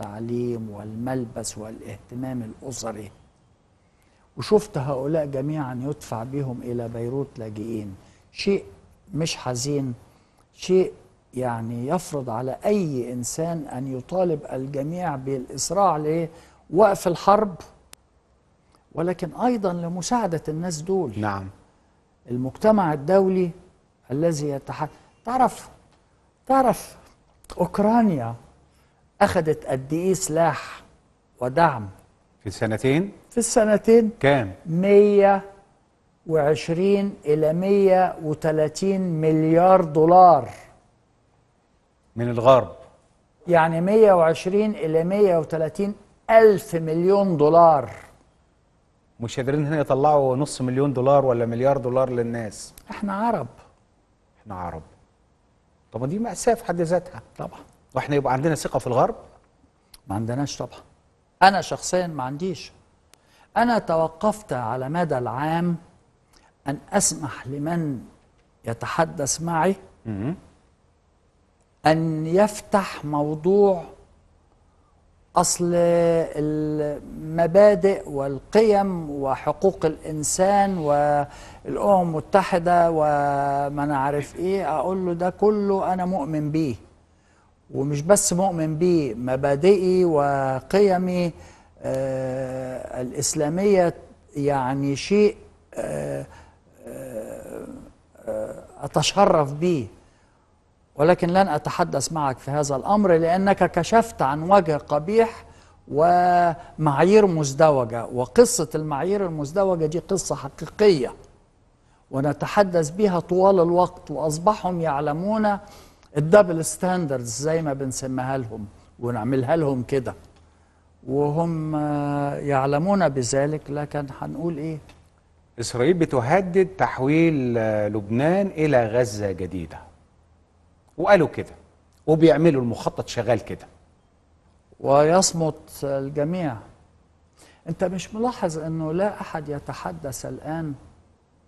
والتعليم والملبس والاهتمام الأسري وشفت هؤلاء جميعا يدفع بهم إلى بيروت لاجئين شيء مش حزين شيء يعني يفرض على أي إنسان أن يطالب الجميع بالإسراع لوقف الحرب ولكن أيضا لمساعدة الناس دول نعم المجتمع الدولي الذي يتحدث تعرف تعرف أوكرانيا اخذت قد ايه سلاح ودعم في السنتين في السنتين كام 120 الى 130 مليار دولار من الغرب يعني 120 الى 130 الف مليون دولار مش قادرين هنا يطلعوا نص مليون دولار ولا مليار دولار للناس احنا عرب احنا عرب طب دي مأساة في حد ذاتها طبعا واحنا يبقى عندنا ثقه في الغرب ما عندناش طبعا انا شخصيا ما عنديش انا توقفت على مدى العام ان اسمح لمن يتحدث معي ان يفتح موضوع اصل المبادئ والقيم وحقوق الانسان والامم المتحده وما نعرف ايه اقول له ده كله انا مؤمن بيه ومش بس مؤمن مبادئي وقيمي آه الإسلامية يعني شيء آه آه, آه، أتشرف به ولكن لن أتحدث معك في هذا الأمر لأنك كشفت عن وجه قبيح ومعايير مزدوجة وقصة المعايير المزدوجة دي قصة حقيقية ونتحدث بها طوال الوقت وأصبحهم يعلمون الدبل ستاندردز زي ما بنسميها لهم ونعملها لهم كده وهم يعلمون بذلك لكن هنقول ايه اسرائيل بتهدد تحويل لبنان الى غزه جديده وقالوا كده وبيعملوا المخطط شغال كده ويصمت الجميع انت مش ملاحظ انه لا احد يتحدث الان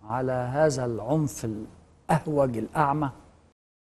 على هذا العنف الاهوج الاعمى